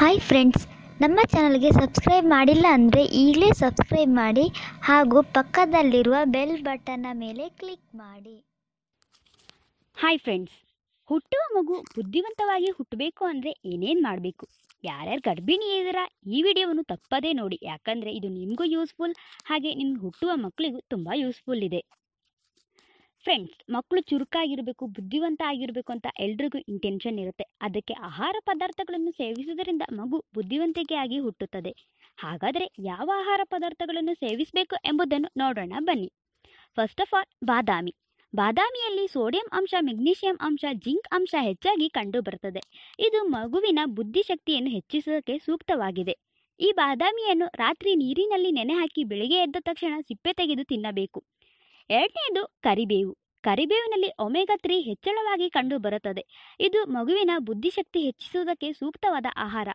hi friends ನಮ್ಮ ಚಾನಲ್ಗೆ subscribe ಮಾಡಿಲ್ಲ ಅಂದರೆ ಈಗಲೇ ಸಬ್ಸ್ಕ್ರೈಬ್ ಮಾಡಿ ಹಾಗೂ ಪಕ್ಕದಲ್ಲಿರುವ ಬೆಲ್ ಬಟನ್ನ ಮೇಲೆ ಕ್ಲಿಕ್ ಮಾಡಿ ಹಾಯ್ ಫ್ರೆಂಡ್ಸ್ ಹುಟ್ಟುವ ಮಗು ಬುದ್ಧಿವಂತವಾಗಿ ಹುಟ್ಟಬೇಕು ಅಂದರೆ ಏನೇನು ಮಾಡಬೇಕು ಯಾರ್ಯಾರು ಗರ್ಭಿಣಿ ಇದ್ದೀರ ಈ ವಿಡಿಯೋವನ್ನು ತಪ್ಪದೇ ನೋಡಿ ಯಾಕಂದರೆ ಇದು ನಿಮಗೂ ಯೂಸ್ಫುಲ್ ಹಾಗೆ ನಿಮ್ಮ ಹುಟ್ಟುವ ಮಕ್ಕಳಿಗೂ ತುಂಬ ಯೂಸ್ಫುಲ್ ಇದೆ ಫ್ರೆಂಡ್ಸ್ ಮಕ್ಕಳು ಚುರುಕಾಗಿರಬೇಕು ಬುದ್ಧಿವಂತ ಆಗಿರಬೇಕು ಅಂತ ಎಲ್ರಿಗೂ ಇಂಟೆನ್ಷನ್ ಇರುತ್ತೆ ಅದಕ್ಕೆ ಆಹಾರ ಪದಾರ್ಥಗಳನ್ನು ಸೇವಿಸುವುದರಿಂದ ಮಗು ಬುದ್ಧಿವಂತಿಕೆ ಆಗಿ ಹುಟ್ಟುತ್ತದೆ ಹಾಗಾದರೆ ಯಾವ ಆಹಾರ ಪದಾರ್ಥಗಳನ್ನು ಸೇವಿಸಬೇಕು ಎಂಬುದನ್ನು ನೋಡೋಣ ಬನ್ನಿ ಫಸ್ಟ್ ಆಫ್ ಆಲ್ ಬಾದಾಮಿ ಬಾದಾಮಿಯಲ್ಲಿ ಸೋಡಿಯಂ ಅಂಶ ಮೆಗ್ನೀಷಿಯಂ ಅಂಶ ಜಿಂಕ್ ಅಂಶ ಹೆಚ್ಚಾಗಿ ಕಂಡುಬರುತ್ತದೆ ಇದು ಮಗುವಿನ ಬುದ್ಧಿಶಕ್ತಿಯನ್ನು ಹೆಚ್ಚಿಸೋಕೆ ಸೂಕ್ತವಾಗಿದೆ ಈ ಬಾದಾಮಿಯನ್ನು ರಾತ್ರಿ ನೀರಿನಲ್ಲಿ ನೆನೆ ಹಾಕಿ ಬೆಳಿಗ್ಗೆ ಎದ್ದ ತಕ್ಷಣ ಸಿಪ್ಪೆ ತೆಗೆದು ತಿನ್ನಬೇಕು ಎರಡನೆಯದು ಕರಿಬೇವು ಕರಿಬೇವಿನಲ್ಲಿ ಒಮೆಗಾ ತ್ರೀ ಹೆಚ್ಚಳವಾಗಿ ಕಂಡುಬರುತ್ತದೆ ಇದು ಮಗುವಿನ ಬುದ್ಧಿಶಕ್ತಿ ಹೆಚ್ಚಿಸುವುದಕ್ಕೆ ಸೂಕ್ತವಾದ ಆಹಾರ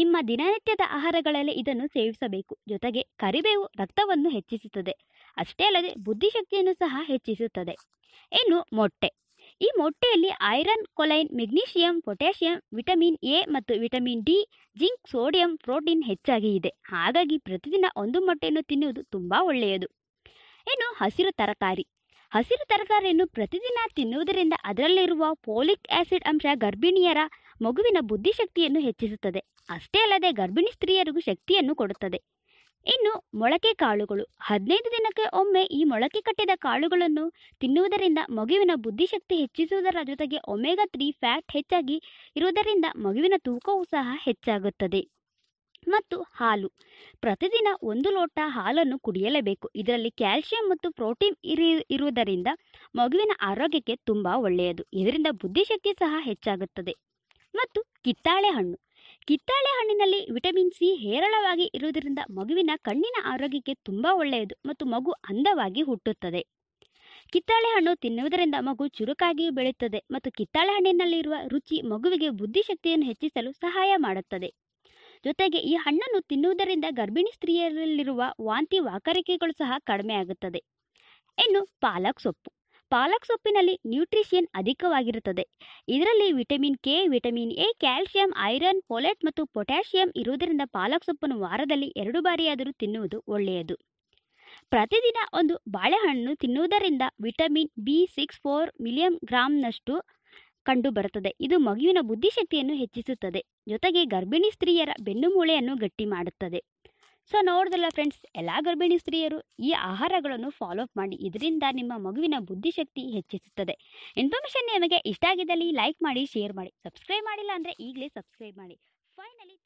ನಿಮ್ಮ ದಿನನಿತ್ಯದ ಆಹಾರಗಳಲ್ಲಿ ಇದನ್ನು ಸೇವಿಸಬೇಕು ಜೊತೆಗೆ ಕರಿಬೇವು ರಕ್ತವನ್ನು ಹೆಚ್ಚಿಸುತ್ತದೆ ಅಷ್ಟೇ ಅಲ್ಲದೆ ಬುದ್ಧಿಶಕ್ತಿಯನ್ನು ಸಹ ಹೆಚ್ಚಿಸುತ್ತದೆ ಇನ್ನು ಮೊಟ್ಟೆ ಈ ಮೊಟ್ಟೆಯಲ್ಲಿ iron choline magnesium potassium vitamin A ಮತ್ತು vitamin D zinc sodium protein ಹೆಚ್ಚಾಗಿ ಇದೆ ಹಾಗಾಗಿ ಪ್ರತಿದಿನ ಒಂದು ಮೊಟ್ಟೆಯನ್ನು ತಿನ್ನುವುದು ತುಂಬ ಒಳ್ಳೆಯದು ಇನ್ನು ಹಸಿರು ತರಕಾರಿ ಹಸಿರು ತರಕಾರಿಯನ್ನು ಪ್ರತಿದಿನ ತಿನ್ನುವುದರಿಂದ ಅದರಲ್ಲಿರುವ ಪೋಲಿಕ್ ಆಸಿಡ್ ಅಂಶ ಗರ್ಭಿಣಿಯರ ಮಗುವಿನ ಬುದ್ಧಿಶಕ್ತಿಯನ್ನು ಹೆಚ್ಚಿಸುತ್ತದೆ ಅಷ್ಟೇ ಅಲ್ಲದೆ ಗರ್ಭಿಣಿ ಸ್ತ್ರೀಯರಿಗೂ ಶಕ್ತಿಯನ್ನು ಕೊಡುತ್ತದೆ ಇನ್ನು ಮೊಳಕೆ ಕಾಳುಗಳು ಹದಿನೈದು ದಿನಕ್ಕೆ ಒಮ್ಮೆ ಈ ಮೊಳಕೆ ಕಟ್ಟಿದ ಕಾಳುಗಳನ್ನು ತಿನ್ನುವುದರಿಂದ ಮಗುವಿನ ಬುದ್ಧಿಶಕ್ತಿ ಹೆಚ್ಚಿಸುವುದರ ಜೊತೆಗೆ ಒಮೆಗಾ ತ್ರೀ ಫ್ಯಾಟ್ ಹೆಚ್ಚಾಗಿ ಇರುವುದರಿಂದ ಮಗುವಿನ ತೂಕವೂ ಸಹ ಹೆಚ್ಚಾಗುತ್ತದೆ ಮತ್ತು ಹಾಲು ಪ್ರತಿದಿನ ಒಂದು ಲೋಟ ಹಾಲನ್ನು ಕುಡಿಯಲೇಬೇಕು ಇದರಲ್ಲಿ ಕ್ಯಾಲ್ಸಿಯಂ ಮತ್ತು ಪ್ರೋಟೀನ್ ಇರಿ ಇರುವುದರಿಂದ ಮಗುವಿನ ಆರೋಗ್ಯಕ್ಕೆ ತುಂಬ ಒಳ್ಳೆಯದು ಇದರಿಂದ ಬುದ್ಧಿಶಕ್ತಿ ಸಹ ಹೆಚ್ಚಾಗುತ್ತದೆ ಮತ್ತು ಕಿತ್ತಾಳೆ ಹಣ್ಣು ಕಿತ್ತಾಳೆ ಹಣ್ಣಿನಲ್ಲಿ ವಿಟಮಿನ್ ಸಿ ಹೇರಳವಾಗಿ ಇರುವುದರಿಂದ ಮಗುವಿನ ಕಣ್ಣಿನ ಆರೋಗ್ಯಕ್ಕೆ ತುಂಬ ಒಳ್ಳೆಯದು ಮತ್ತು ಮಗು ಅಂದವಾಗಿ ಹುಟ್ಟುತ್ತದೆ ಕಿತ್ತಾಳೆ ಹಣ್ಣು ತಿನ್ನುವುದರಿಂದ ಮಗು ಚುರುಕಾಗಿ ಬೆಳೆಯುತ್ತದೆ ಮತ್ತು ಕಿತ್ತಾಳೆ ಹಣ್ಣಿನಲ್ಲಿರುವ ರುಚಿ ಮಗುವಿಗೆ ಬುದ್ಧಿಶಕ್ತಿಯನ್ನು ಹೆಚ್ಚಿಸಲು ಸಹಾಯ ಮಾಡುತ್ತದೆ ಜೊತೆಗೆ ಈ ಹಣ್ಣನ್ನು ತಿನ್ನುವುದರಿಂದ ಗರ್ಭಿಣಿ ಸ್ತ್ರೀಯರಲ್ಲಿರುವ ವಾಂತಿ ವಾಕರಿಕೆಗಳು ಸಹ ಕಡಿಮೆ ಆಗುತ್ತದೆ ಇನ್ನು ಪಾಲಕ್ ಸೊಪ್ಪು ಪಾಲಕ್ ಸೊಪ್ಪಿನಲ್ಲಿ ನ್ಯೂಟ್ರಿಷಿಯನ್ ಅಧಿಕವಾಗಿರುತ್ತದೆ ಇದರಲ್ಲಿ vitamin K vitamin A calcium iron folate ಮತ್ತು ಪೊಟ್ಯಾಷಿಯಂ ಇರುವುದರಿಂದ ಪಾಲಕ್ ಸೊಪ್ಪನ್ನು ವಾರದಲ್ಲಿ ಎರಡು ಬಾರಿಯಾದರೂ ತಿನ್ನುವುದು ಒಳ್ಳೆಯದು ಪ್ರತಿದಿನ ಒಂದು ಬಾಳೆಹಣ್ಣು ತಿನ್ನುವುದರಿಂದ ವಿಟಮಿನ್ ಬಿ ಸಿಕ್ಸ್ ಫೋರ್ ಮಿಲಿಯಂ ಗ್ರಾಮ್ನಷ್ಟು ಕಂಡು ಬರುತ್ತದೆ ಇದು ಮಗುವಿನ ಬುದ್ಧಿಶಕ್ತಿಯನ್ನು ಹೆಚ್ಚಿಸುತ್ತದೆ ಜೊತೆಗೆ ಗರ್ಭಿಣಿ ಸ್ತ್ರೀಯರ ಬೆನ್ನುಮೂಳೆಯನ್ನು ಗಟ್ಟಿ ಮಾಡುತ್ತದೆ ಸೊ ನೋಡಿದ್ರಲ್ಲ ಫ್ರೆಂಡ್ಸ್ ಎಲ್ಲ ಗರ್ಭಿಣಿ ಸ್ತ್ರೀಯರು ಈ ಆಹಾರಗಳನ್ನು ಫಾಲೋಅಪ್ ಮಾಡಿ ಇದರಿಂದ ನಿಮ್ಮ ಮಗುವಿನ ಬುದ್ಧಿಶಕ್ತಿ ಹೆಚ್ಚಿಸುತ್ತದೆ ಇನ್ಫಾರ್ಮೇಶನ್ ನಿಮಗೆ ಇಷ್ಟ ಆಗಿದ್ದಲ್ಲಿ ಲೈಕ್ ಮಾಡಿ ಶೇರ್ ಮಾಡಿ ಸಬ್ಸ್ಕ್ರೈಬ್ ಮಾಡಿಲ್ಲ ಅಂದರೆ ಈಗಲೇ ಸಬ್ಸ್ಕ್ರೈಬ್ ಮಾಡಿ ಫೈನಲಿ